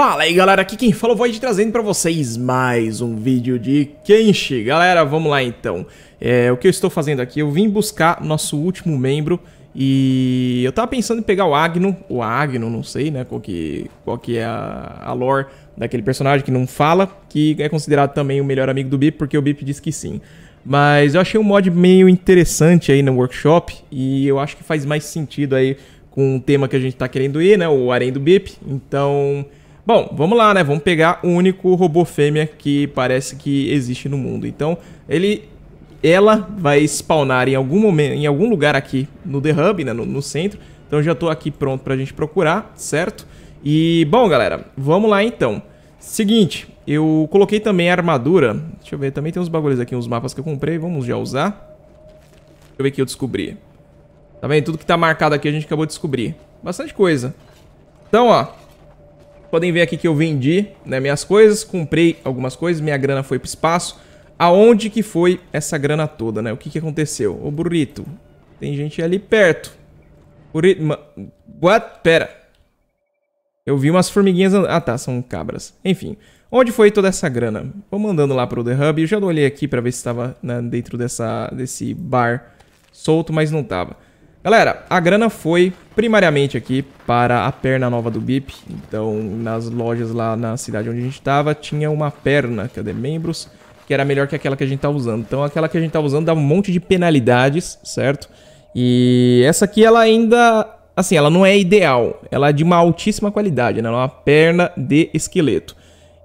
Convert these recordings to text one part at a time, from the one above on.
Fala aí galera, aqui quem fala vou Void trazendo para vocês mais um vídeo de Kenshi. Galera, vamos lá então. É, o que eu estou fazendo aqui, eu vim buscar nosso último membro e eu tava pensando em pegar o Agno, o Agno, não sei né, qual que, qual que é a, a lore daquele personagem que não fala, que é considerado também o melhor amigo do Bip, porque o Bip disse que sim. Mas eu achei um mod meio interessante aí no workshop e eu acho que faz mais sentido aí com o tema que a gente tá querendo ir, né, o Arém do Bip, então... Bom, vamos lá, né? Vamos pegar o único robô fêmea que parece que existe no mundo. Então, ele ela vai spawnar em algum momento, em algum lugar aqui no The Hub, né, no, no centro. Então já estou aqui pronto para a gente procurar, certo? E, bom, galera, vamos lá então. Seguinte, eu coloquei também a armadura. Deixa eu ver, também tem uns bagulhos aqui, uns mapas que eu comprei, vamos já usar. Deixa eu ver o que eu descobri. Tá vendo? Tudo que tá marcado aqui a gente acabou de descobrir. Bastante coisa. Então, ó, Podem ver aqui que eu vendi né, minhas coisas, comprei algumas coisas, minha grana foi pro espaço. Aonde que foi essa grana toda, né? O que, que aconteceu? Ô, Burrito, tem gente ali perto. Burrito, ma... what? Pera. Eu vi umas formiguinhas... Ah, tá, são cabras. Enfim, onde foi toda essa grana? Vou mandando lá pro The Hub. Eu já olhei aqui para ver se estava né, dentro dessa, desse bar solto, mas não tava. Galera, a grana foi primariamente aqui para a perna nova do BIP. Então, nas lojas lá na cidade onde a gente estava, tinha uma perna, cadê é membros, que era melhor que aquela que a gente tá usando. Então, aquela que a gente tá usando dá um monte de penalidades, certo? E essa aqui, ela ainda... Assim, ela não é ideal. Ela é de uma altíssima qualidade, né? Ela é uma perna de esqueleto.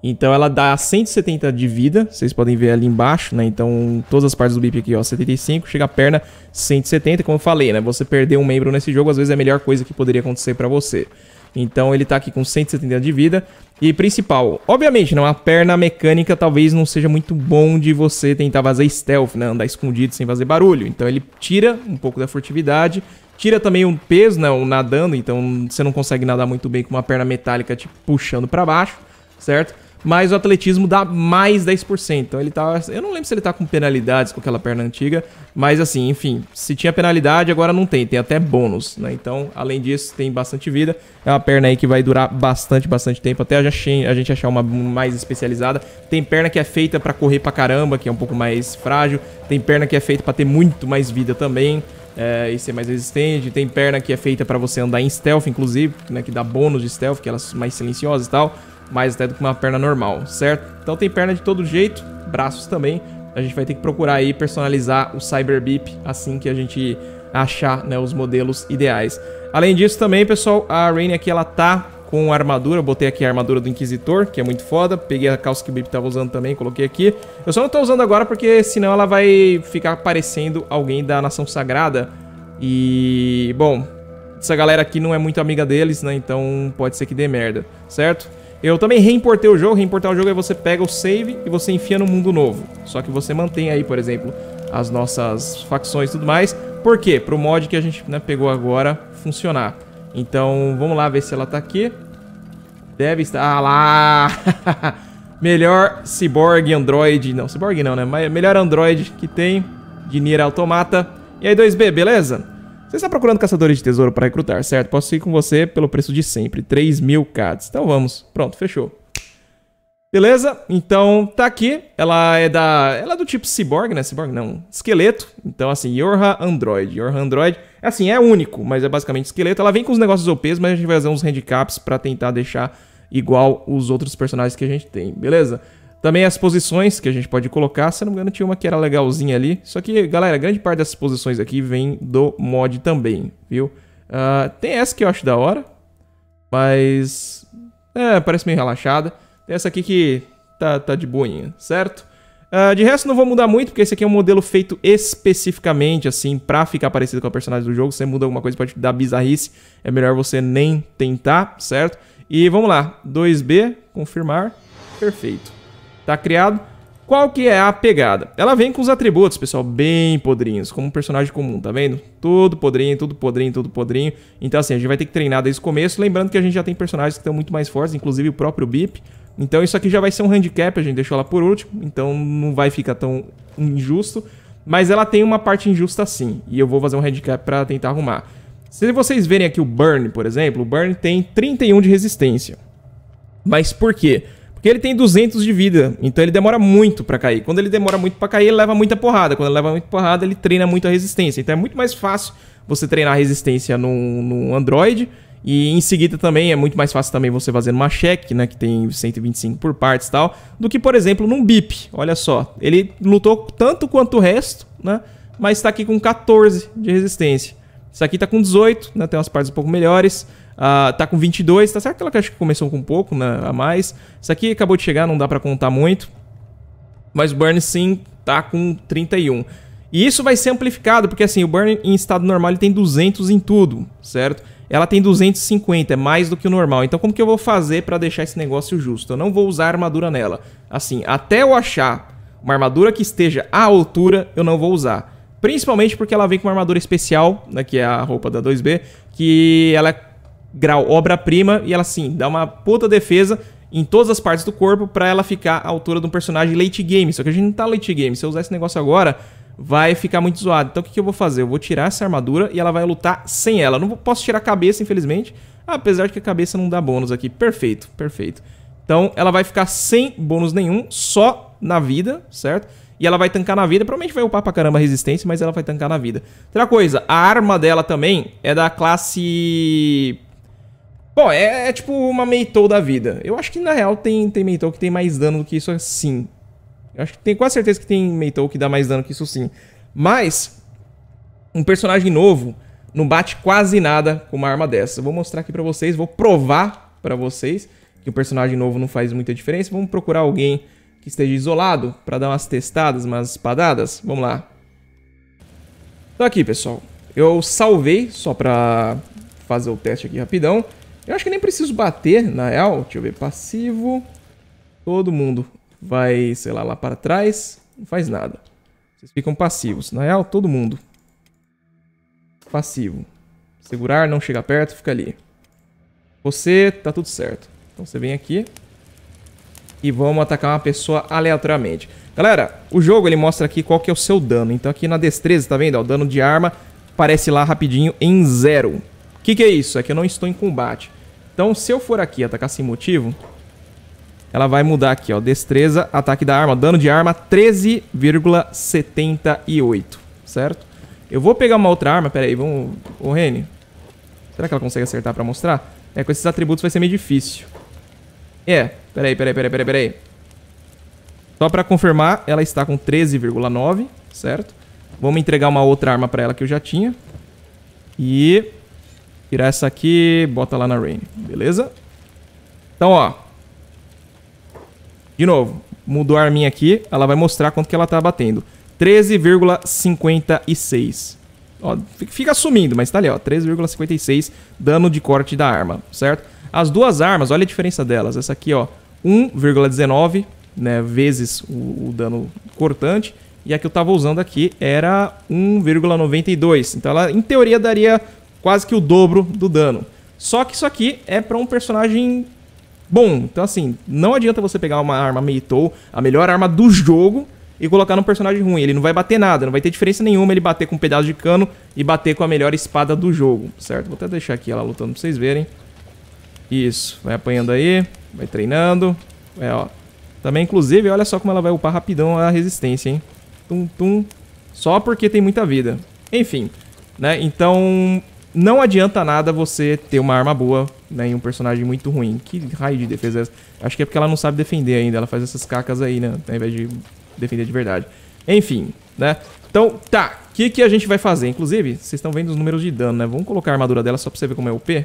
Então ela dá 170 de vida, vocês podem ver ali embaixo, né? Então todas as partes do bip aqui, ó, 75, chega a perna 170, como eu falei, né? Você perder um membro nesse jogo às vezes é a melhor coisa que poderia acontecer para você. Então ele tá aqui com 170 de vida. E principal, obviamente, não, a perna mecânica talvez não seja muito bom de você tentar fazer stealth, né? Andar escondido sem fazer barulho. Então ele tira um pouco da furtividade, tira também um peso, né? O nadando, então você não consegue nadar muito bem com uma perna metálica te tipo, puxando para baixo, certo? mas o atletismo dá mais 10%. Então ele tá. Eu não lembro se ele tá com penalidades com aquela perna antiga, mas assim, enfim, se tinha penalidade, agora não tem, tem até bônus, né? Então, além disso, tem bastante vida. É uma perna aí que vai durar bastante, bastante tempo, até a gente achar uma mais especializada. Tem perna que é feita para correr pra caramba, que é um pouco mais frágil. Tem perna que é feita para ter muito mais vida também. É, e ser mais resistente. Tem perna que é feita para você andar em stealth, inclusive, né, que dá bônus de stealth, que elas mais silenciosas e tal mais até do que uma perna normal, certo? Então tem perna de todo jeito, braços também. A gente vai ter que procurar aí personalizar o Cyberbip assim que a gente achar né, os modelos ideais. Além disso também, pessoal, a Rain aqui ela tá com armadura, eu botei aqui a armadura do Inquisitor, que é muito foda, peguei a calça que o Bip tava usando também, coloquei aqui. Eu só não tô usando agora porque senão ela vai ficar parecendo alguém da Nação Sagrada. E, bom, essa galera aqui não é muito amiga deles, né, então pode ser que dê merda, certo? Eu também reimportei o jogo. Reimportar o jogo é você pega o save e você enfia no mundo novo. Só que você mantém aí, por exemplo, as nossas facções e tudo mais. Por quê? Pro mod que a gente né, pegou agora funcionar. Então, vamos lá ver se ela tá aqui. Deve estar... Ah lá! melhor cyborg android... Não, cyborg não, né? Mas é melhor android que tem. De Nier Automata. E aí, 2B, beleza? Você está procurando caçadores de tesouro para recrutar, certo? Posso ir com você pelo preço de sempre, 3 mil cards. Então vamos. Pronto, fechou. Beleza? Então tá aqui. Ela é da. Ela é do tipo cyborg, né? Cyborg não. Esqueleto. Então, assim, Yorha Android. Yorha Android, assim, é único, mas é basicamente esqueleto. Ela vem com os negócios OPs, mas a gente vai fazer uns handicaps para tentar deixar igual os outros personagens que a gente tem, beleza? Também as posições que a gente pode colocar, se não me engano tinha uma que era legalzinha ali. Só que, galera, grande parte dessas posições aqui vem do mod também, viu? Uh, tem essa que eu acho da hora, mas é, parece meio relaxada. Tem essa aqui que tá, tá de boinha, certo? Uh, de resto não vou mudar muito, porque esse aqui é um modelo feito especificamente, assim, pra ficar parecido com a personagem do jogo. Se você muda alguma coisa pode dar bizarrice, é melhor você nem tentar, certo? E vamos lá, 2B, confirmar, perfeito. Tá criado? Qual que é a pegada? Ela vem com os atributos, pessoal, bem podrinhos, como um personagem comum, tá vendo? Tudo podrinho, tudo podrinho, tudo podrinho. Então assim, a gente vai ter que treinar desde o começo, lembrando que a gente já tem personagens que estão muito mais fortes, inclusive o próprio Bip. Então isso aqui já vai ser um handicap, a gente deixou ela por último, então não vai ficar tão injusto. Mas ela tem uma parte injusta sim, e eu vou fazer um handicap para tentar arrumar. Se vocês verem aqui o Burn, por exemplo, o Burn tem 31 de resistência. Mas por quê? Porque ele tem 200 de vida, então ele demora muito para cair. Quando ele demora muito para cair, ele leva muita porrada. Quando ele leva muita porrada, ele treina muito a resistência. Então é muito mais fácil você treinar a resistência no, no Android. E em seguida também é muito mais fácil também você fazer uma check, né, que tem 125 por partes e tal, do que, por exemplo, num bip. Olha só, ele lutou tanto quanto o resto, né, mas está aqui com 14 de resistência. Isso aqui está com 18, né, tem umas partes um pouco melhores. Uh, tá com 22, tá certo que ela acho que começou com um pouco né, a mais. Isso aqui acabou de chegar, não dá para contar muito. Mas o Burn sim tá com 31. E isso vai ser amplificado, porque assim, o Burn em estado normal ele tem 200 em tudo, certo? Ela tem 250, é mais do que o normal. Então como que eu vou fazer para deixar esse negócio justo? Eu não vou usar armadura nela. Assim, até eu achar uma armadura que esteja à altura, eu não vou usar. Principalmente porque ela vem com uma armadura especial, né, que é a roupa da 2B, que ela é grau obra-prima e ela, sim dá uma puta defesa em todas as partes do corpo para ela ficar à altura de um personagem late game. Só que a gente não tá late game. Se eu usar esse negócio agora, vai ficar muito zoado. Então o que, que eu vou fazer? Eu vou tirar essa armadura e ela vai lutar sem ela. não posso tirar a cabeça, infelizmente. Apesar de que a cabeça não dá bônus aqui. Perfeito, perfeito. Então ela vai ficar sem bônus nenhum, só na vida, certo? E ela vai tancar na vida, provavelmente vai upar pra caramba a resistência, mas ela vai tancar na vida. Outra coisa, a arma dela também é da classe Bom, é, é, tipo uma Meitou da vida. Eu acho que na real tem, tem Meitou que tem mais dano do que isso sim. Eu acho que tenho quase certeza que tem Meitou que dá mais dano que isso sim. Mas, um personagem novo não bate quase nada com uma arma dessa. Eu vou mostrar aqui pra vocês, vou provar pra vocês que o personagem novo não faz muita diferença. Vamos procurar alguém que esteja isolado pra dar umas testadas, umas espadadas. Vamos lá. Então aqui, pessoal. Eu salvei só pra fazer o teste aqui rapidão. Eu acho que nem preciso bater, na real. Deixa eu ver, passivo. Todo mundo vai, sei lá, lá para trás. Não faz nada. Vocês ficam passivos. Na real, todo mundo. Passivo. Segurar, não chegar perto, fica ali. Você, tá tudo certo. Então você vem aqui. E vamos atacar uma pessoa aleatoriamente. Galera, o jogo ele mostra aqui qual que é o seu dano. Então aqui na destreza, tá vendo? O dano de arma aparece lá rapidinho em zero. O que, que é isso? É que eu não estou em combate. Então, se eu for aqui atacar sem motivo, ela vai mudar aqui, ó. Destreza, ataque da arma, dano de arma 13,78, certo? Eu vou pegar uma outra arma, pera aí, vamos... Ô, Reni. será que ela consegue acertar pra mostrar? É, com esses atributos vai ser meio difícil. É, Peraí, peraí, pera aí, pera aí, pera aí, pera aí. Só pra confirmar, ela está com 13,9, certo? Vamos entregar uma outra arma pra ela que eu já tinha. E Tirar essa aqui, bota lá na Rain, beleza? Então, ó. De novo, mudou a arminha aqui, ela vai mostrar quanto que ela tá batendo. 13,56. Ó, fica sumindo, mas tá ali, ó, 13,56 dano de corte da arma, certo? As duas armas, olha a diferença delas. Essa aqui, ó, 1,19, né, vezes o, o dano cortante. E a que eu tava usando aqui era 1,92. Então ela, em teoria, daria quase que o dobro do dano. Só que isso aqui é para um personagem bom. Então, assim, não adianta você pegar uma arma Meitou, a melhor arma do jogo, e colocar num personagem ruim. Ele não vai bater nada, não vai ter diferença nenhuma ele bater com um pedaço de cano e bater com a melhor espada do jogo, certo? Vou até deixar aqui ela lutando pra vocês verem. Isso, vai apanhando aí, vai treinando. É, ó. Também, inclusive, olha só como ela vai upar rapidão a resistência, hein? Tum, tum. Só porque tem muita vida. Enfim, né? Então, não adianta nada você ter uma arma boa né, e um personagem muito ruim. Que raio de defesa é essa? Acho que é porque ela não sabe defender ainda. Ela faz essas cacas aí, né? Ao invés de defender de verdade. Enfim, né? Então, tá. O que, que a gente vai fazer? Inclusive, vocês estão vendo os números de dano, né? Vamos colocar a armadura dela só pra você ver como é o P.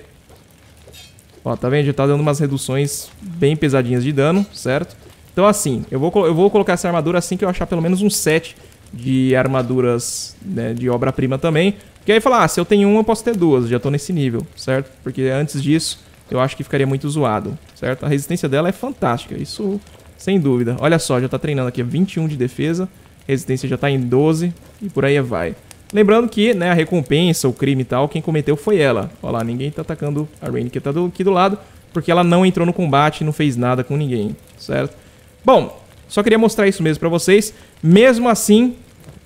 Ó, tá vendo? Já tá dando umas reduções bem pesadinhas de dano, certo? Então, assim, eu vou, eu vou colocar essa armadura assim que eu achar pelo menos um set de armaduras né, de obra-prima também. Que aí fala, ah, se eu tenho uma, eu posso ter duas, já tô nesse nível, certo? Porque antes disso, eu acho que ficaria muito zoado, certo? A resistência dela é fantástica, isso sem dúvida. Olha só, já tá treinando aqui 21 de defesa, resistência já tá em 12 e por aí vai. Lembrando que, né, a recompensa, o crime e tal, quem cometeu foi ela. Olha lá, ninguém tá atacando a Rain que tá do, aqui do lado, porque ela não entrou no combate e não fez nada com ninguém, certo? Bom, só queria mostrar isso mesmo pra vocês. Mesmo assim,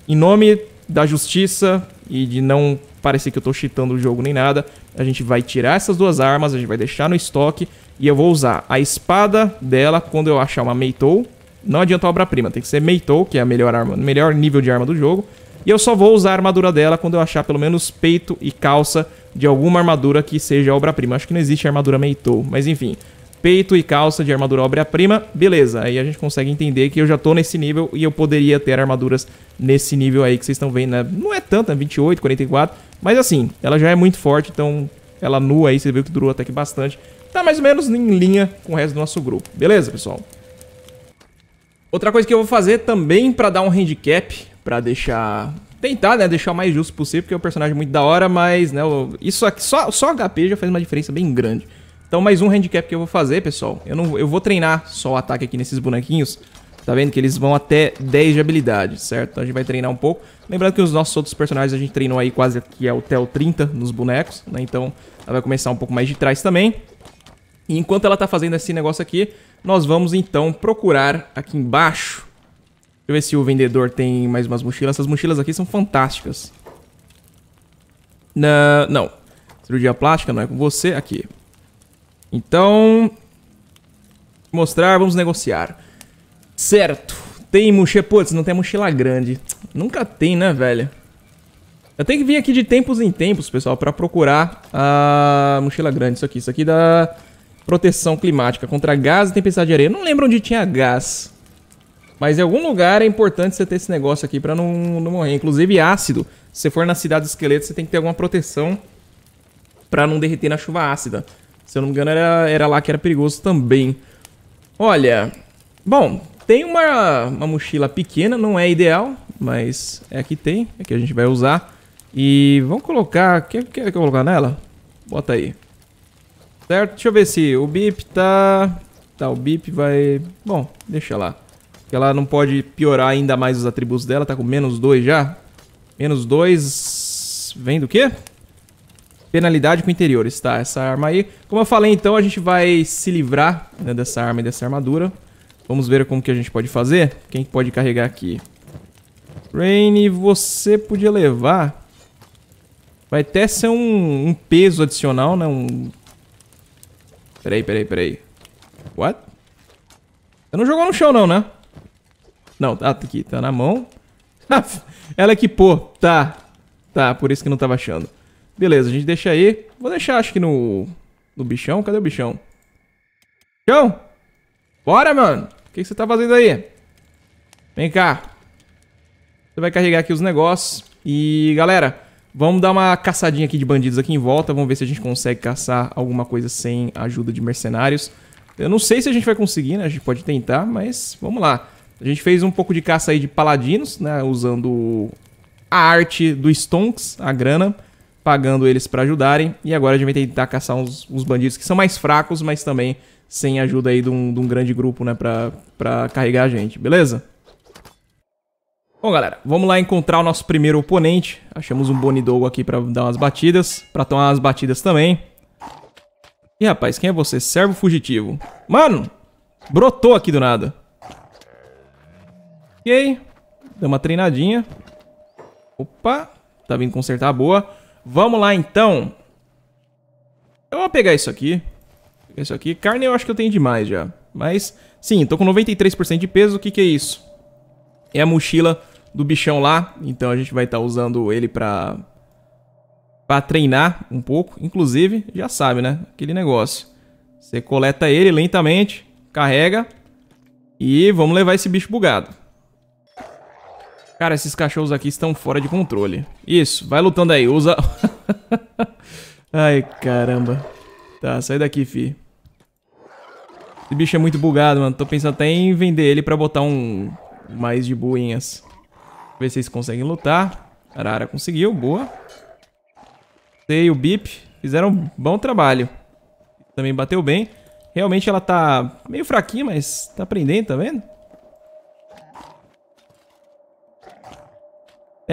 em nome da justiça e de não parecer que eu estou cheatando o jogo nem nada, a gente vai tirar essas duas armas, a gente vai deixar no estoque e eu vou usar a espada dela quando eu achar uma Meitou. Não adianta obra-prima, tem que ser Meitou, que é a melhor arma, melhor nível de arma do jogo. E eu só vou usar a armadura dela quando eu achar pelo menos peito e calça de alguma armadura que seja obra-prima. Acho que não existe armadura Meitou, mas enfim peito e calça de armadura obra-prima, beleza. Aí a gente consegue entender que eu já tô nesse nível e eu poderia ter armaduras nesse nível aí que vocês estão vendo, né? Não é tanta, 28, 44, mas assim, ela já é muito forte, então ela nua aí, você viu que durou até que bastante. Tá mais ou menos em linha com o resto do nosso grupo, beleza, pessoal? Outra coisa que eu vou fazer também pra dar um handicap, pra deixar tentar, né, deixar o mais justo possível, porque é um personagem muito da hora, mas, né, isso aqui, só, só HP já faz uma diferença bem grande. Então, mais um handicap que eu vou fazer, pessoal. Eu, não, eu vou treinar só o ataque aqui nesses bonequinhos. Tá vendo que eles vão até 10 de habilidade, certo? Então a gente vai treinar um pouco. Lembrando que os nossos outros personagens a gente treinou aí quase que é o Tel 30 nos bonecos, né? Então ela vai começar um pouco mais de trás também. E enquanto ela tá fazendo esse negócio aqui, nós vamos então procurar aqui embaixo. Deixa eu ver se o vendedor tem mais umas mochilas. Essas mochilas aqui são fantásticas. Na... Não. Cirurgia plástica não é com você. Aqui. Então, mostrar, vamos negociar. Certo. Tem mochila, putz, não tem mochila grande. Nunca tem, né, velho? Eu tenho que vir aqui de tempos em tempos, pessoal, pra procurar a mochila grande. Isso aqui, isso aqui da proteção climática contra gás e tempestade de areia. Eu não lembro onde tinha gás. Mas em algum lugar é importante você ter esse negócio aqui pra não, não morrer. Inclusive ácido. Se você for na cidade do esqueleto, você tem que ter alguma proteção pra não derreter na chuva ácida. Se eu não me engano, era, era lá que era perigoso também. Olha, bom, tem uma, uma mochila pequena, não é ideal, mas é a que tem, é que a gente vai usar. E vamos colocar, quer, quer que eu colocar nela? Bota aí. Certo, deixa eu ver se o bip tá... Tá, o bip vai... Bom, deixa lá. Porque ela não pode piorar ainda mais os atributos dela, tá com menos 2 já. Menos 2... Vem do quê? penalidade com interiores, tá? Essa arma aí. Como eu falei, então, a gente vai se livrar né, dessa arma e dessa armadura. Vamos ver como que a gente pode fazer. Quem pode carregar aqui? Rain, você podia levar... Vai até ser um, um peso adicional, né? Um... Peraí, peraí, peraí. What? Você não jogou no chão não, né? Não, tá aqui, tá na mão. Ela equipou, tá. Tá, por isso que não tava achando. Beleza, a gente deixa aí. Vou deixar, acho que no... No bichão? Cadê o bichão? Bichão! Bora, mano! O que, você tá fazendo aí? Vem cá. Você vai carregar aqui os negócios. E, galera, vamos dar uma caçadinha aqui de bandidos aqui em volta. Vamos ver se a gente consegue caçar alguma coisa sem ajuda de mercenários. Eu não sei se a gente vai conseguir, né? A gente pode tentar, mas vamos lá. A gente fez um pouco de caça aí de paladinos, né? Usando a arte do Stonks, a grana pagando eles para ajudarem. E agora a gente vai tentar caçar uns, uns, bandidos que são mais fracos, mas também sem ajuda aí de um, de um grande grupo, né, pra, pra carregar a gente, beleza? Bom, galera, vamos lá encontrar o nosso primeiro oponente. Achamos um Bonidou aqui pra dar umas batidas, pra tomar umas batidas também. Ih, rapaz, quem é você? Servo fugitivo. Mano, brotou aqui do nada. Ok, dá uma treinadinha. Opa, tá vindo consertar a boa. Vamos lá, então. Eu vou pegar isso aqui. isso aqui. Carne eu acho que eu tenho demais já. Mas, sim, tô com 93% de peso. O que que é isso? É a mochila do bichão lá. Então a gente vai estar tá usando ele pra... Pra treinar um pouco. Inclusive, já sabe, né? Aquele negócio. Você coleta ele lentamente, carrega... E vamos levar esse bicho bugado. Cara, esses cachorros aqui estão fora de controle. Isso, vai lutando aí, usa... Ai, caramba. Tá, sai daqui, fi. Esse bicho é muito bugado, mano. Tô pensando até em vender ele pra botar um... Mais de buinhas. Ver se eles conseguem lutar. Arara conseguiu, boa. Sei, o Bip. Fizeram um bom trabalho. Também bateu bem. Realmente ela tá meio fraquinha, mas tá aprendendo, tá vendo?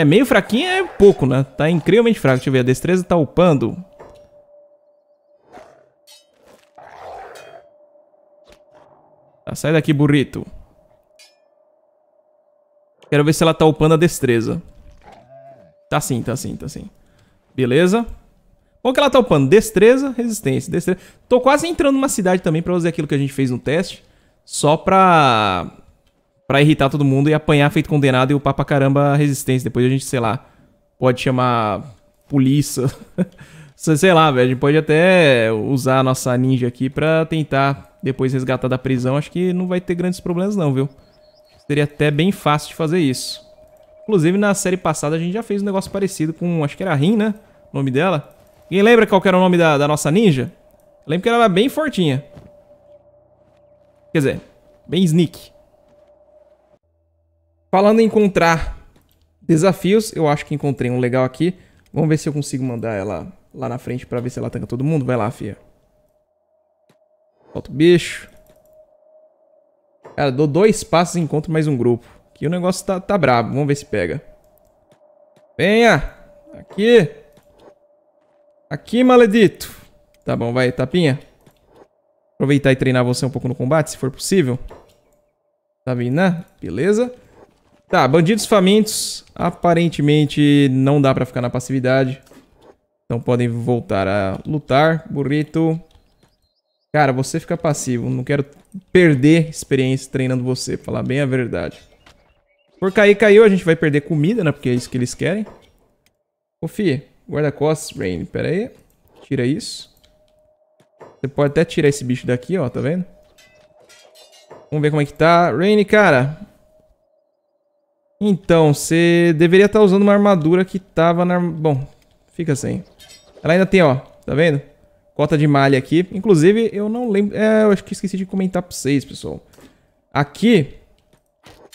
É meio fraquinho, é pouco, né? Tá incrivelmente fraco. Deixa eu ver, a destreza tá upando. Tá, sai daqui, burrito. Quero ver se ela tá upando a destreza. Tá sim, tá sim, tá sim. Beleza. Bom que ela tá upando destreza, resistência, destreza. Tô quase entrando numa cidade também pra fazer aquilo que a gente fez no teste. Só pra para irritar todo mundo e apanhar feito condenado e upar pra caramba a resistência. Depois a gente, sei lá, pode chamar polícia. sei lá, velho. A gente pode até usar a nossa ninja aqui pra tentar depois resgatar da prisão. Acho que não vai ter grandes problemas, não, viu? Seria até bem fácil de fazer isso. Inclusive, na série passada a gente já fez um negócio parecido com. Acho que era a Rin, né? O nome dela. Quem lembra qual era o nome da, da nossa ninja? Eu lembro que ela era bem fortinha. Quer dizer, bem sneak. Falando em encontrar desafios, eu acho que encontrei um legal aqui. Vamos ver se eu consigo mandar ela lá na frente pra ver se ela tanca todo mundo. Vai lá, fia. Solta o bicho. Cara, dou dois passos e encontro mais um grupo. Aqui o negócio tá, tá brabo. Vamos ver se pega. Venha! Aqui! Aqui, maledito! Tá bom, vai, tapinha. Aproveitar e treinar você um pouco no combate, se for possível. Tá vindo, né? Beleza. Tá, bandidos famintos, aparentemente não dá pra ficar na passividade. Então podem voltar a lutar. Burrito. Cara, você fica passivo. Não quero perder experiência treinando você, pra falar bem a verdade. Por cair, caiu. A gente vai perder comida, né? Porque é isso que eles querem. Ô, Fi, guarda-costas, Rain. Pera aí. Tira isso. Você pode até tirar esse bicho daqui, ó. Tá vendo? Vamos ver como é que tá. Rain, cara. Então, você deveria estar tá usando uma armadura que tava na... Bom, fica sem. Ela ainda tem, ó. Tá vendo? Cota de malha aqui. Inclusive, eu não lembro... É, eu acho que esqueci de comentar pra vocês, pessoal. Aqui,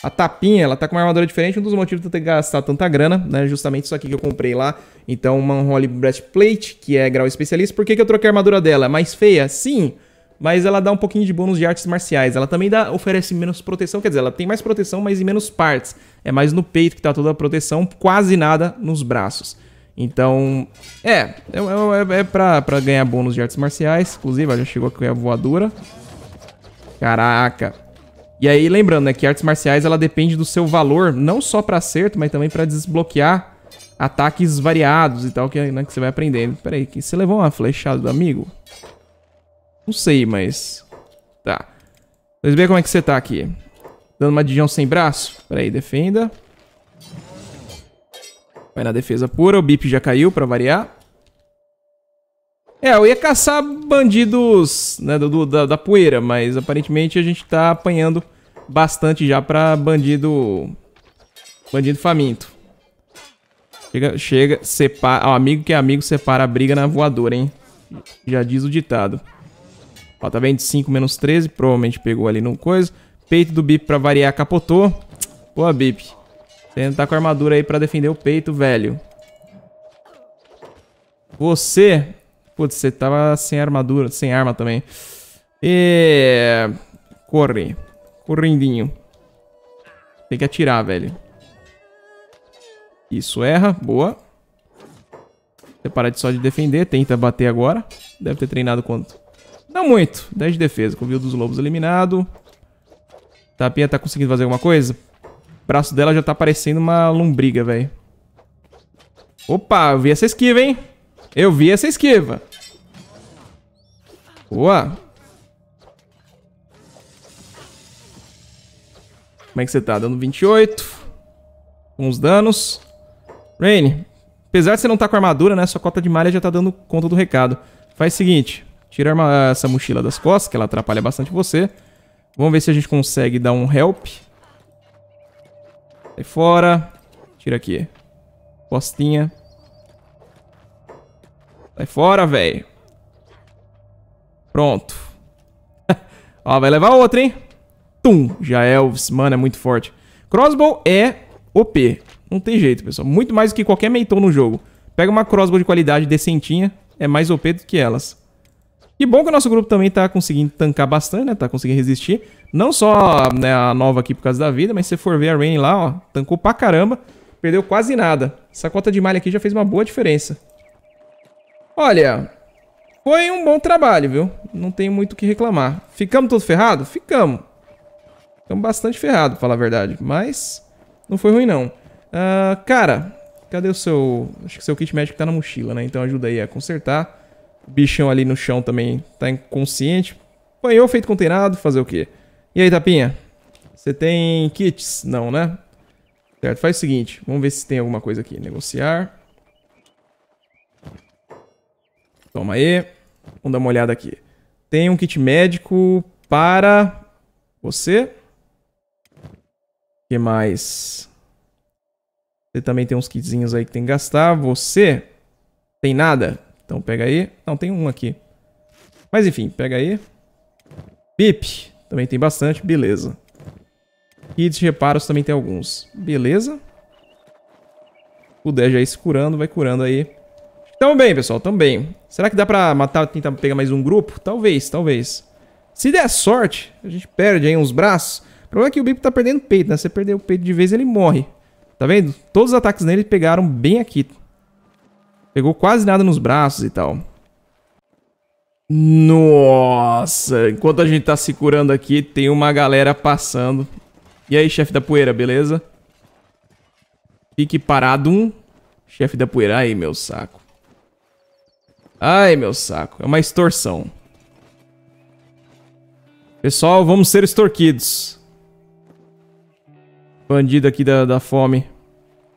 a tapinha, ela tá com uma armadura diferente. Um dos motivos de eu ter gastado tanta grana, né? É justamente isso aqui que eu comprei lá. Então, uma Holy Breastplate, que é grau especialista. Por que, que eu troquei a armadura dela? É mais feia? Sim mas ela dá um pouquinho de bônus de artes marciais. Ela também dá, oferece menos proteção, quer dizer, ela tem mais proteção, mas em menos partes. É mais no peito que tá toda a proteção, quase nada nos braços. Então, é, é, é, é pra, pra ganhar bônus de artes marciais. Inclusive, ela já chegou aqui a voadora. Caraca. E aí, lembrando, né, que artes marciais, ela depende do seu valor, não só pra acerto, mas também pra desbloquear ataques variados e tal, que, né, que você vai aprendendo. Pera aí, que você levou uma flechada do amigo? Não sei, mas... Tá. Vamos ver como é que você tá aqui. Dando uma Dijon sem braço? Peraí, defenda. Vai na defesa pura. O bip já caiu, pra variar. É, eu ia caçar bandidos né, do, da, da, poeira, mas aparentemente a gente tá apanhando bastante já pra bandido... Bandido faminto. Chega, chega, separa... Ó, amigo que é amigo separa a briga na voadora, hein? Já diz o ditado tá vendo? 5 menos 13, provavelmente pegou ali no coisa. Peito do Bip pra variar capotou. Boa, Bip. Você tá com a armadura aí pra defender o peito, velho. Você... Putz, você tava sem armadura, sem arma também. E... Corre. Correndinho. Tem que atirar, velho. Isso, erra. Boa. Você para de só de defender. Tenta bater agora. Deve ter treinado quanto? Não muito. 10 de defesa. Covil dos lobos eliminado. Tapinha tá conseguindo fazer alguma coisa? O braço dela já tá parecendo uma lombriga, velho. Opa, eu vi essa esquiva, hein? Eu vi essa esquiva. Boa. Como é que você tá? Dando 28. Uns danos. Rain, apesar de você não estar tá com armadura, né? Sua cota de malha já tá dando conta do recado. Faz o seguinte. Tira essa mochila das costas, que ela atrapalha bastante você. Vamos ver se a gente consegue dar um help. Sai fora. Tira aqui. Costinha. Sai fora, velho. Pronto. Ó, vai levar outra, hein? Tum. Já Elvis. É, Mano, é muito forte. Crossbow é OP. Não tem jeito, pessoal. Muito mais do que qualquer meiton no jogo. Pega uma crossbow de qualidade decentinha. É mais OP do que elas. E bom que o nosso grupo também tá conseguindo tancar bastante, né? Tá conseguindo resistir. Não só né, a nova aqui por causa da vida, mas se você for ver a Rain lá, ó, tancou pra caramba. Perdeu quase nada. Essa cota de malha aqui já fez uma boa diferença. Olha, foi um bom trabalho, viu? Não tem muito o que reclamar. Ficamos todos ferrados? Ficamos. Ficamos bastante ferrados, pra falar a verdade. Mas não foi ruim, não. Uh, cara, cadê o seu... Acho que seu kit médico tá na mochila, né? Então ajuda aí a consertar. O bichão ali no chão também tá inconsciente. Apanhou, feito containado, fazer o quê? E aí, Tapinha? Você tem kits? Não, né? Certo, faz o seguinte. Vamos ver se tem alguma coisa aqui. Negociar. Toma aí. Vamos dar uma olhada aqui. Tem um kit médico para você. O que mais? Você também tem uns kitzinhos aí que tem que gastar. Você tem nada? Então pega aí. Não, tem um aqui. Mas enfim, pega aí. Bip. Também tem bastante. Beleza. Kits reparos também tem alguns. Beleza. O Dej aí se curando, vai curando aí. Tamo bem, pessoal, tamo bem. Será que dá pra matar, tentar pegar mais um grupo? Talvez, talvez. Se der sorte, a gente perde aí uns braços. O problema é que o Bip tá perdendo peito, né? Se você perder o peito de vez, ele morre. Tá vendo? Todos os ataques nele pegaram bem aqui. Pegou quase nada nos braços e tal. Nossa, enquanto a gente tá se curando aqui, tem uma galera passando. E aí, chefe da poeira, beleza? Fique parado, um. Chefe da poeira, aí meu saco. Ai, meu saco, é uma extorsão. Pessoal, vamos ser extorquidos. Bandido aqui da, da fome.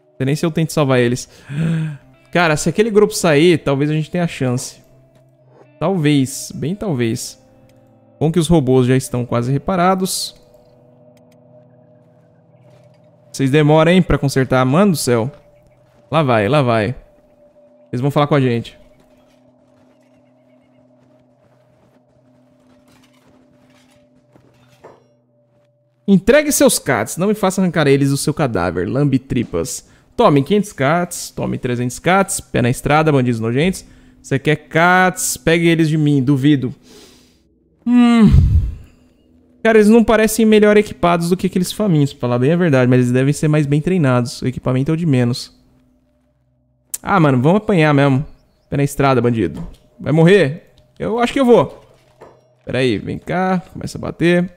Não sei nem se eu tento salvar eles. Cara, se aquele grupo sair, talvez a gente tenha chance. Talvez, bem talvez. Bom que os robôs já estão quase reparados. Vocês demoram, hein, pra consertar. Mano do céu. Lá vai, lá vai. Eles vão falar com a gente. Entregue seus cats, não me faça arrancar eles do seu cadáver, lambe tripas. Tome 500 cats, tome 300 cats, pé na estrada, bandidos nojentos. Você quer cats, pegue eles de mim, duvido. Hum. Cara, eles não parecem melhor equipados do que aqueles famintos, pra falar bem a verdade, mas eles devem ser mais bem treinados. O equipamento é o de menos. Ah, mano, vamos apanhar mesmo. Pé na estrada, bandido. Vai morrer? Eu acho que eu vou. Pera aí, vem cá, começa a bater.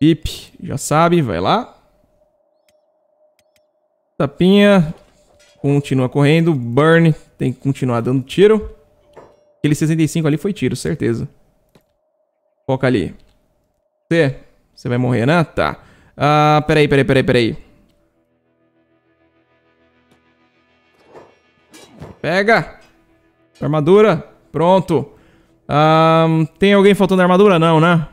Pip, já sabe, vai lá. Tapinha. Continua correndo. Burn. Tem que continuar dando tiro. Aquele 65 ali foi tiro, certeza. Foca ali. Você. Você vai morrer, né? Tá. Ah, peraí, peraí, peraí, peraí. Pega. Armadura. Pronto. Ah, tem alguém faltando armadura? Não, né?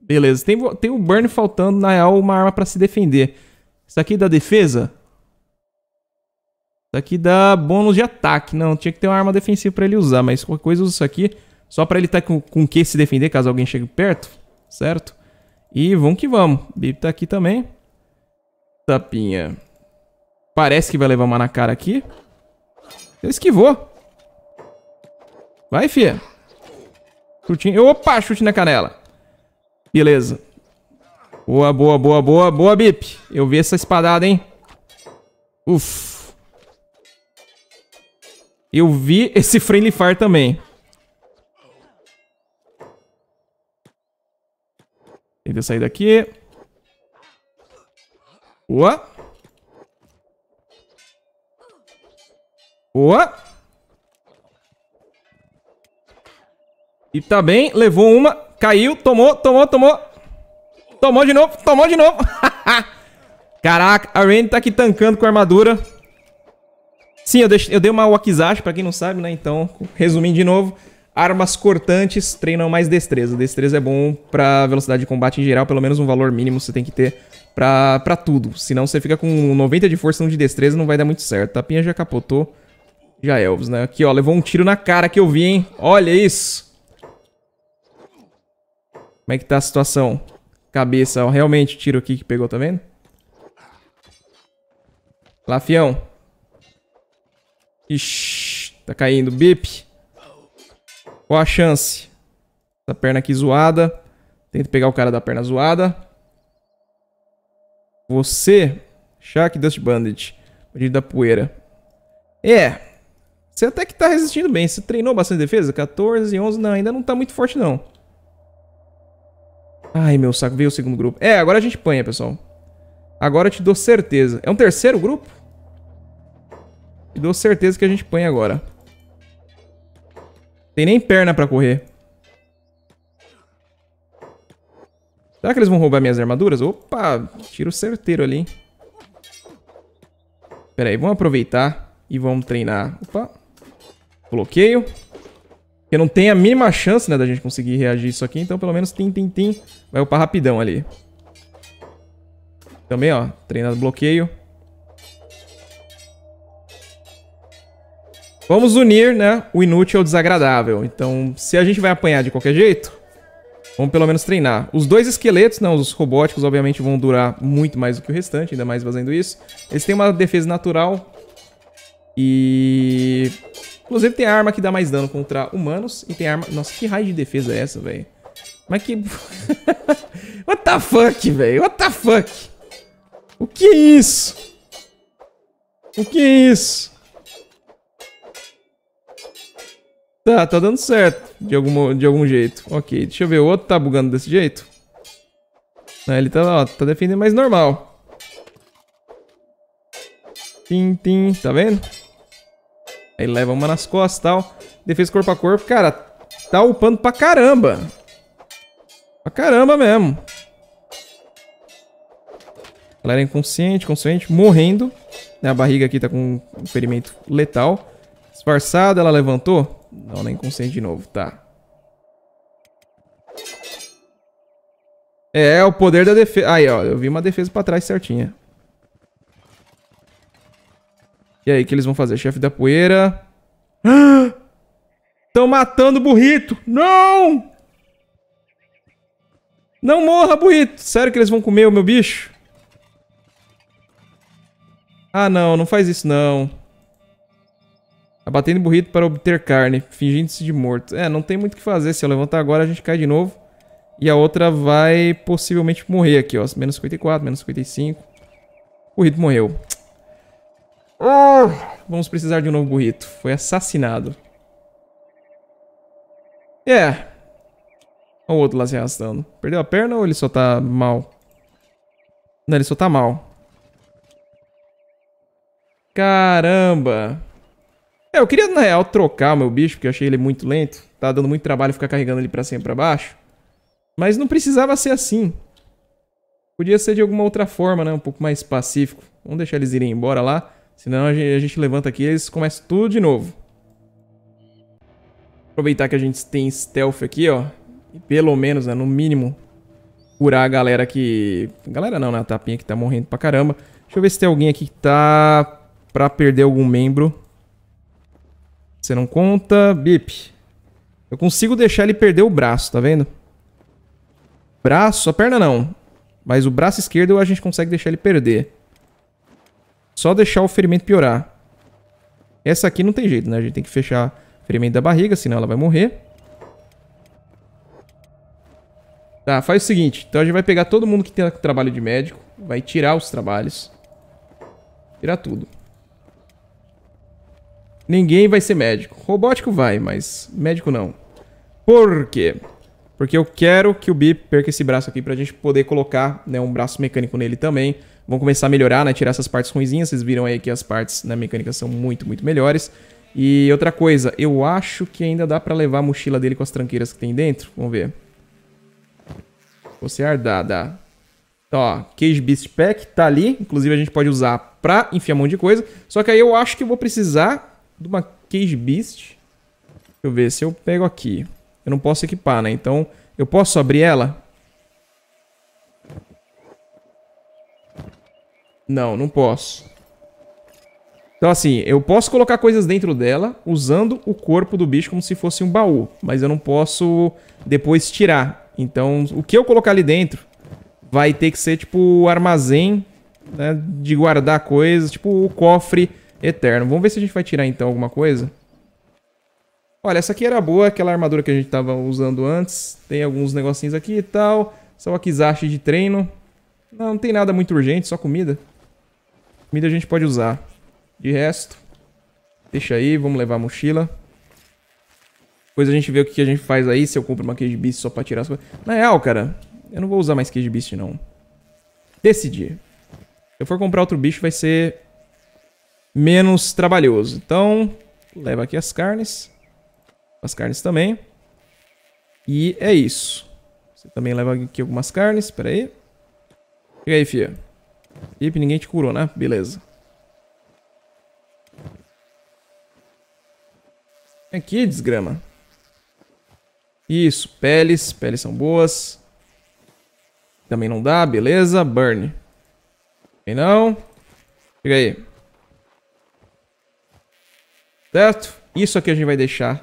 Beleza. Tem, tem o Burn faltando, na real, uma arma pra se defender. Isso aqui dá defesa? defesa? Isso aqui dá bônus de ataque. Não, tinha que ter uma arma defensiva pra ele usar, mas qualquer coisa usa isso aqui. Só pra ele estar tá com, com que se defender caso alguém chegue perto, certo? E vamos que vamos. Bip tá aqui também. Tapinha. Parece que vai levar uma na cara aqui. Ele esquivou. Vai, fia. Chutinho. Opa, chute na canela. Beleza. Boa, boa, boa, boa, boa, Bip. Eu vi essa espadada, hein? Ufa. Eu vi esse Friendly Fire também. Tentei sair daqui. Boa. Boa. E tá bem. Levou uma. Caiu. Tomou, tomou, tomou. Tomou de novo. Tomou de novo. Caraca, a Rain tá aqui tancando com a armadura. Sim, eu, deixo, eu dei uma wakizashi, para quem não sabe, né? Então, resumindo de novo, armas cortantes treinam mais destreza. Destreza é bom para velocidade de combate em geral, pelo menos um valor mínimo você tem que ter para tudo. Senão você fica com 90 de força e 1 de destreza, não vai dar muito certo. Tapinha já capotou. Já é Elvis, né? Aqui, ó, levou um tiro na cara que eu vi, hein? Olha isso! Como é que tá a situação? Cabeça, ó, realmente o tiro aqui que pegou, tá vendo? Lafião. Ixi, tá caindo. Bip. Qual a chance? Essa perna aqui zoada. Tenta pegar o cara da perna zoada. Você, Shark Dust Bandit, bandido da poeira. É, você até que tá resistindo bem. Você treinou bastante defesa? 14, 11, não, ainda não tá muito forte não. Ai, meu saco, veio o segundo grupo. É, agora a gente apanha, pessoal. Agora eu te dou certeza. É um terceiro grupo? deu certeza que a gente põe agora. Tem nem perna pra correr. Será que eles vão roubar minhas armaduras? Opa, tiro certeiro ali. Pera aí, vamos aproveitar e vamos treinar. Opa, bloqueio. Porque não tem a mínima chance, né, da gente conseguir reagir isso aqui. Então, pelo menos, tem, tem, tem. vai upar rapidão ali. Também, ó, treinar bloqueio. Vamos unir, né, o inútil ao desagradável. Então, se a gente vai apanhar de qualquer jeito, vamos pelo menos treinar. Os dois esqueletos, não, né, os robóticos, obviamente, vão durar muito mais do que o restante, ainda mais fazendo isso. Eles têm uma defesa natural e... Inclusive tem arma que dá mais dano contra humanos e tem arma... Nossa, que raio de defesa é essa, velho? Mas que... What the fuck, velho? What the fuck? O que é isso? O que é isso? Tá, tá dando certo. De, alguma, de algum jeito. Ok, deixa eu ver. O outro tá bugando desse jeito? Não, ah, ele tá, ó, tá defendendo mais normal. Tim, tim. Tá vendo? Aí leva uma nas costas e tal. Defesa corpo a corpo. Cara, tá upando pra caramba. Pra caramba mesmo. Galera inconsciente, consciente, morrendo. A barriga aqui tá com um ferimento letal. Disfarçada, ela levantou. Não, nem consciente de novo, tá. É, é o poder da defesa. Aí, ó, eu vi uma defesa pra trás certinha. E aí, o que eles vão fazer? Chefe da poeira. Estão matando o burrito! Não! Não morra, burrito! Sério que eles vão comer o meu bicho? Ah, não, não faz isso não. Abatendo tá burrito para obter carne, fingindo-se de morto. É, não tem muito o que fazer. Se eu levantar agora, a gente cai de novo. E a outra vai possivelmente morrer aqui, ó. Menos 54, menos 55. O burrito morreu. Ah, vamos precisar de um novo burrito. Foi assassinado. É. Yeah. Olha o outro lá se arrastando. Perdeu a perna ou ele só tá mal? Não, ele só tá mal. Caramba. É, eu queria, na real, trocar o meu bicho, porque eu achei ele muito lento. Tá dando muito trabalho ficar carregando ele pra cima e pra baixo. Mas não precisava ser assim. Podia ser de alguma outra forma, né? Um pouco mais pacífico. Vamos deixar eles irem embora lá. Senão a gente, a gente levanta aqui e eles começam tudo de novo. Aproveitar que a gente tem stealth aqui, ó. E pelo menos, né, no mínimo, curar a galera que... Galera não, né? A tapinha que tá morrendo pra caramba. Deixa eu ver se tem alguém aqui que tá pra perder algum membro. Você não conta. Bip. Eu consigo deixar ele perder o braço, tá vendo? Braço, a perna não. Mas o braço esquerdo a gente consegue deixar ele perder. Só deixar o ferimento piorar. Essa aqui não tem jeito, né? A gente tem que fechar o ferimento da barriga, senão ela vai morrer. Tá, faz o seguinte. Então a gente vai pegar todo mundo que tem trabalho de médico. Vai tirar os trabalhos. Tirar tudo. Ninguém vai ser médico. Robótico vai, mas médico não. Por quê? Porque eu quero que o Bi perca esse braço aqui pra gente poder colocar né, um braço mecânico nele também. Vão começar a melhorar, né? Tirar essas partes ruinzinhas. Vocês viram aí que as partes na né, mecânica são muito, muito melhores. E outra coisa, eu acho que ainda dá pra levar a mochila dele com as tranqueiras que tem dentro. Vamos ver. Você é dá, tá, dá. ó, Cage Beast Pack tá ali. Inclusive a gente pode usar pra enfiar um monte de coisa. Só que aí eu acho que eu vou precisar de uma Cage Beast. Deixa eu ver se eu pego aqui. Eu não posso equipar, né? Então, eu posso abrir ela? Não, não posso. Então, assim, eu posso colocar coisas dentro dela usando o corpo do bicho como se fosse um baú. Mas eu não posso depois tirar. Então, o que eu colocar ali dentro vai ter que ser, tipo, armazém né, de guardar coisas. Tipo, o cofre Eterno. Vamos ver se a gente vai tirar então alguma coisa. Olha, essa aqui era boa, aquela armadura que a gente estava usando antes. Tem alguns negocinhos aqui e tal. Só o Akizashi de treino. Não, não tem nada muito urgente, só comida. Comida a gente pode usar. De resto, deixa aí, vamos levar a mochila. Depois a gente vê o que a gente faz aí, se eu compro uma Cage Beast só pra tirar as coisas. Na real, cara, eu não vou usar mais Cage Beast, não. Decidir. Se eu for comprar outro bicho, vai ser menos trabalhoso. Então, leva aqui as carnes. As carnes também. E é isso. Você também leva aqui algumas carnes. Espera aí. Chega aí, fia. Felipe, ninguém te curou, né? Beleza. Aqui, desgrama. Isso, peles. Peles são boas. Também não dá, beleza. Burn. Também não. Chega aí. Certo? Isso aqui a gente vai deixar.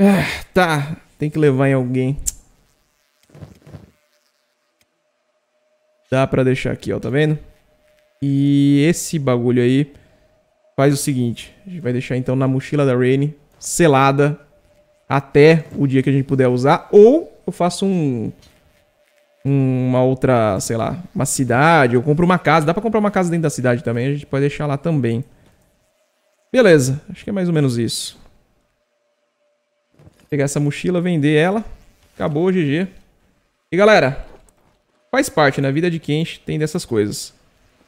Ah, tá, tem que levar em alguém. Dá pra deixar aqui, ó, tá vendo? E esse bagulho aí faz o seguinte. A gente vai deixar então na mochila da Rainy, selada, até o dia que a gente puder usar. Ou eu faço um uma outra, sei lá, uma cidade, eu compro uma casa, dá para comprar uma casa dentro da cidade também, a gente pode deixar lá também. Beleza, acho que é mais ou menos isso. Vou pegar essa mochila, vender ela. Acabou, GG. E galera, faz parte, na né? vida de quem tem dessas coisas.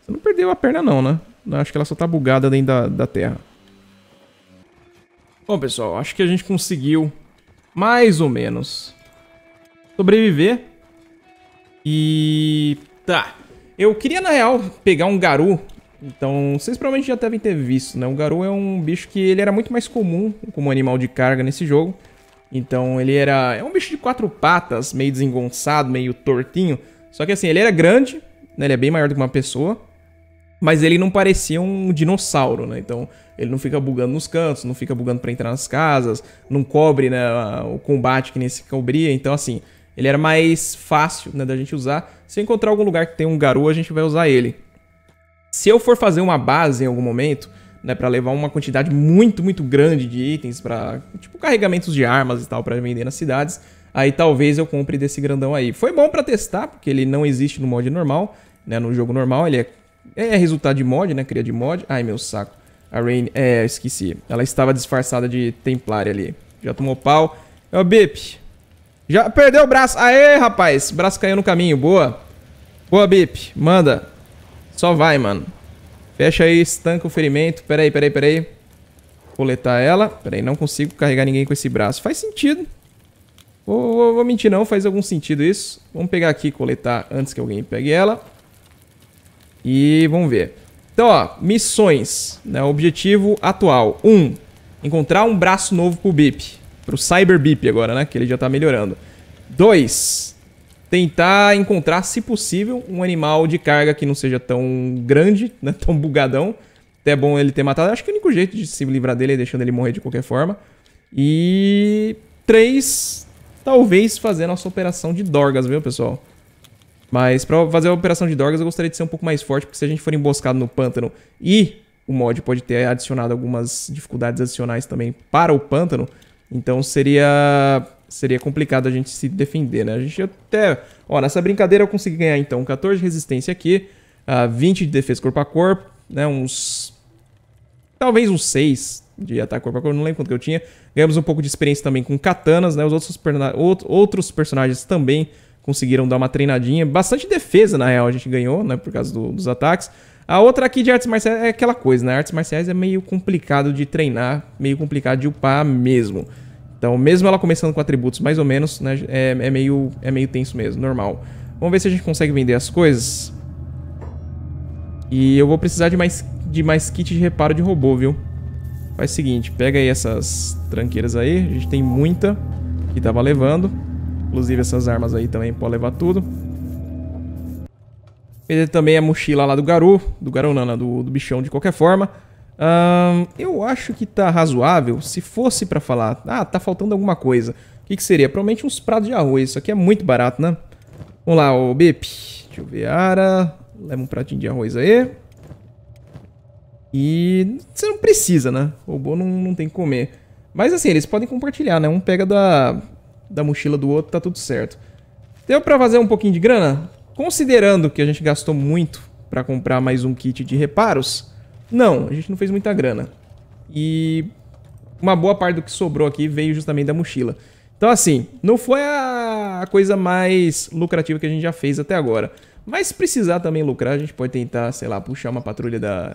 Você não perdeu a perna não, né? Não, acho que ela só tá bugada dentro da, da terra. Bom, pessoal, acho que a gente conseguiu, mais ou menos, sobreviver. E... tá. Eu queria, na real, pegar um garu então, vocês provavelmente já devem ter visto, né? O Garou é um bicho que ele era muito mais comum como animal de carga nesse jogo. Então, ele era... É um bicho de quatro patas, meio desengonçado, meio tortinho. Só que assim, ele era grande, né? Ele é bem maior do que uma pessoa. Mas ele não parecia um dinossauro, né? Então, ele não fica bugando nos cantos, não fica bugando para entrar nas casas, não cobre né, o combate que nem se cobria. Então, assim, ele era mais fácil né, da gente usar. Se encontrar algum lugar que tem um garoto, a gente vai usar ele. Se eu for fazer uma base em algum momento, né, para levar uma quantidade muito, muito grande de itens para tipo carregamentos de armas e tal para vender nas cidades, aí talvez eu compre desse grandão aí. Foi bom para testar, porque ele não existe no mod normal, né, no jogo normal, ele é, é resultado de mod, né, cria de mod. Ai, meu saco. A Rain, é, esqueci. Ela estava disfarçada de Templária ali. Já tomou pau. É o Bip. Já perdeu o braço. Aê, rapaz. Braço caiu no caminho. Boa. Boa, Bip. Manda. Só vai, mano. Fecha aí, estanca o ferimento. Pera aí, pera aí, pera aí. Coletar ela. Pera aí, não consigo carregar ninguém com esse braço. Faz sentido. Vou, vou, vou mentir não, faz algum sentido isso. Vamos pegar aqui e coletar antes que alguém pegue ela. E vamos ver. Então, ó, missões. Né? Objetivo atual. 1. Um, encontrar um braço novo pro BIP. Pro Cyber BIP agora, né? Que ele já tá melhorando. 2 tentar encontrar, se possível, um animal de carga que não seja tão grande, né, tão bugadão. Até é bom ele ter matado. Acho que o único jeito de se livrar dele é deixando ele morrer de qualquer forma. E três, talvez fazer nossa operação de Dorgas, viu, pessoal? Mas para fazer a operação de Dorgas eu gostaria de ser um pouco mais forte, porque se a gente for emboscado no pântano e o mod pode ter adicionado algumas dificuldades adicionais também para o pântano, então seria seria complicado a gente se defender, né? A gente até... Ó, nessa brincadeira eu consegui ganhar, então, 14 de resistência aqui, uh, ah, 20 de defesa corpo a corpo, né? Uns... Talvez uns 6 de ataque corpo a corpo, não lembro quanto que eu tinha. Ganhamos um pouco de experiência também com katanas, né? Os outros, perna... outros personagens também conseguiram dar uma treinadinha. Bastante defesa, na real, a gente ganhou, né? Por causa do, dos ataques. A outra aqui de artes marciais é aquela coisa, né? Artes marciais é meio complicado de treinar, meio complicado de upar mesmo. Então, mesmo ela começando com atributos mais ou menos, né, é, é, meio, é meio tenso mesmo, normal. Vamos ver se a gente consegue vender as coisas. E eu vou precisar de mais, de mais kit de reparo de robô, viu? Faz o seguinte, pega aí essas tranqueiras aí. A gente tem muita que tava levando. Inclusive essas armas aí também pode levar tudo. Vender também a mochila lá do Garu. Do garonana, né, do, do bichão de qualquer forma eu acho que tá razoável. Se fosse para falar, ah, tá faltando alguma coisa. O que, que, seria? Provavelmente uns pratos de arroz. Isso aqui é muito barato, né? Vamos lá, o Bip. Deixa eu ver, Ara. Leva um pratinho de arroz aí. E você não precisa, né? O robô não, não tem que comer. Mas assim, eles podem compartilhar, né? Um pega da, da mochila do outro, tá tudo certo. Deu pra fazer um pouquinho de grana? Considerando que a gente gastou muito pra comprar mais um kit de reparos... Não, a gente não fez muita grana. E uma boa parte do que sobrou aqui veio justamente da mochila. Então, assim, não foi a coisa mais lucrativa que a gente já fez até agora. Mas se precisar também lucrar, a gente pode tentar, sei lá, puxar uma patrulha da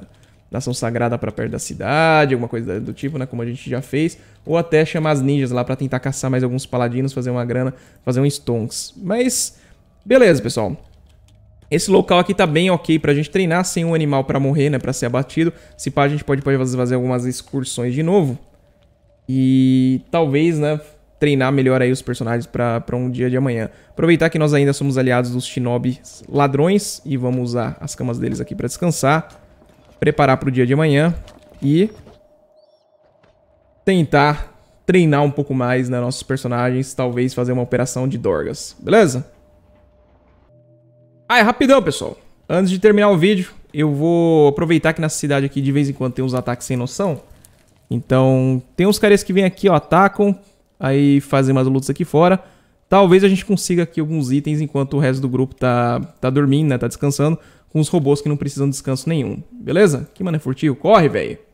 Nação Sagrada para perto da cidade, alguma coisa do tipo, né? Como a gente já fez. Ou até chamar as ninjas lá para tentar caçar mais alguns paladinos, fazer uma grana, fazer um stonks. Mas, beleza, pessoal. Esse local aqui tá bem ok pra gente treinar sem um animal pra morrer, né? Pra ser abatido. Se pá, a gente pode, pode fazer algumas excursões de novo. E talvez, né? Treinar melhor aí os personagens pra, pra um dia de amanhã. Aproveitar que nós ainda somos aliados dos shinobi ladrões. E vamos usar as camas deles aqui pra descansar. Preparar pro dia de amanhã. E... Tentar treinar um pouco mais, né? Nossos personagens. Talvez fazer uma operação de Dorgas. Beleza? Ah, é rapidão, pessoal. Antes de terminar o vídeo, eu vou aproveitar que nessa cidade aqui de vez em quando tem uns ataques sem noção. Então, tem uns caras que vêm aqui, ó, atacam, aí fazem umas lutas aqui fora. Talvez a gente consiga aqui alguns itens enquanto o resto do grupo tá, tá dormindo, né? Tá descansando, com os robôs que não precisam de descanso nenhum. Beleza? Que mano é furtivo. Corre, velho!